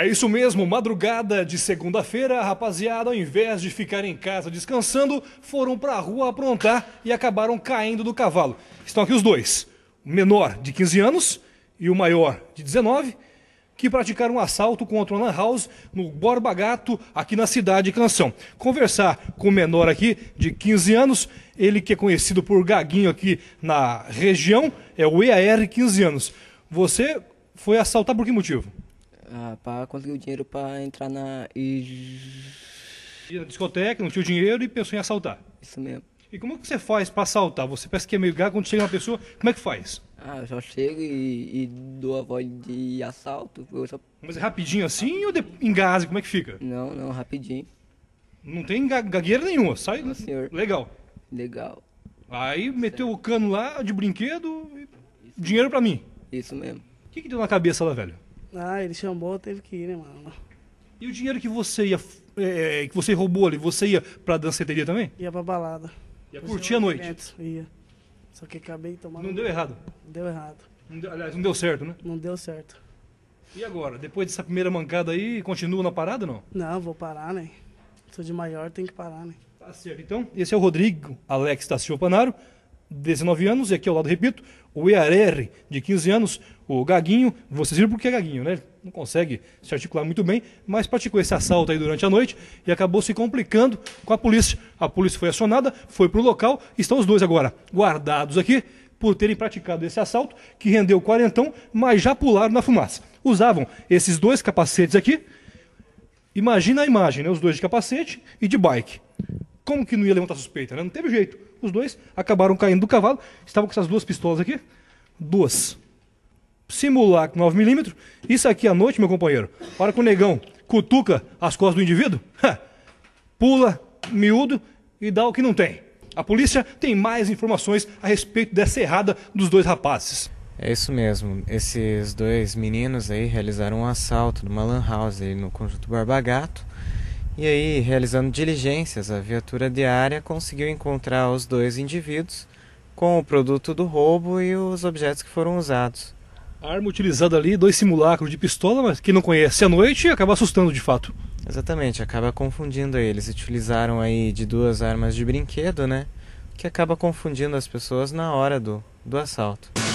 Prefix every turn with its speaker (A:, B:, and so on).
A: É isso mesmo, madrugada de segunda-feira, rapaziada, ao invés de ficar em casa descansando, foram para a rua aprontar e acabaram caindo do cavalo. Estão aqui os dois, o menor de 15 anos e o maior de 19, que praticaram um assalto contra o lan house no Borba Gato, aqui na cidade de Canção. Conversar com o menor aqui, de 15 anos, ele que é conhecido por Gaguinho aqui na região, é o EAR 15 anos. Você foi assaltar por que motivo? Ah, pra conseguir o dinheiro pra entrar na. na discoteca, não tinha o dinheiro e pensou em assaltar. Isso mesmo. E como é que você faz pra assaltar? Você parece que é meio gago, quando chega uma pessoa, como é que
B: faz? Ah, eu só chego e, e dou a voz de assalto. Só...
A: Mas é rapidinho assim ou de... Como é que fica? Não, não, rapidinho. Não tem gagueira nenhuma, sai. Não, senhor. Legal. Legal. Aí meteu o cano lá de brinquedo, e... dinheiro pra mim. Isso mesmo. O que, que deu na cabeça lá, velho?
C: Ah, ele chamou, teve que ir, né, mano?
A: E o dinheiro que você ia. É, é, é, que você roubou ali, você ia pra danceteria também?
C: Ia pra balada. Ia curtir a noite? ia. Só que acabei tomando. Não deu errado? Deu errado. Não deu, aliás, não deu certo, né? Não deu certo.
A: E agora? Depois dessa primeira mancada aí, continua na parada ou não?
C: Não, vou parar, né? Sou de maior, tem que parar, né? Tá certo.
A: Então, esse é o Rodrigo Alex da Silva Panaro. 19 anos, e aqui ao lado, repito, o ERR, de 15 anos, o Gaguinho, vocês viram porque é Gaguinho, né? Não consegue se articular muito bem, mas praticou esse assalto aí durante a noite e acabou se complicando com a polícia. A polícia foi acionada, foi para o local, estão os dois agora guardados aqui por terem praticado esse assalto, que rendeu quarentão, mas já pularam na fumaça. Usavam esses dois capacetes aqui, imagina a imagem, né? Os dois de capacete e de bike. Como que não ia levantar suspeita? Né? Não teve jeito. Os dois acabaram caindo do cavalo, estavam com essas duas pistolas aqui. Duas. Simular 9mm. Isso aqui à noite, meu companheiro. Para que o negão cutuca as costas do indivíduo, ha, pula, miúdo
B: e dá o que não tem. A polícia tem mais informações a respeito dessa errada dos dois rapazes. É isso mesmo. Esses dois meninos aí realizaram um assalto numa lan house aí no conjunto Barbagato. E aí, realizando diligências, a viatura diária conseguiu encontrar os dois indivíduos com o produto do roubo e os objetos que foram usados. A arma utilizada ali, dois simulacros de pistola, mas quem não conhece à noite acaba assustando de fato. Exatamente, acaba confundindo eles. Utilizaram aí de duas armas de brinquedo, né? Que acaba confundindo as pessoas na hora do, do assalto.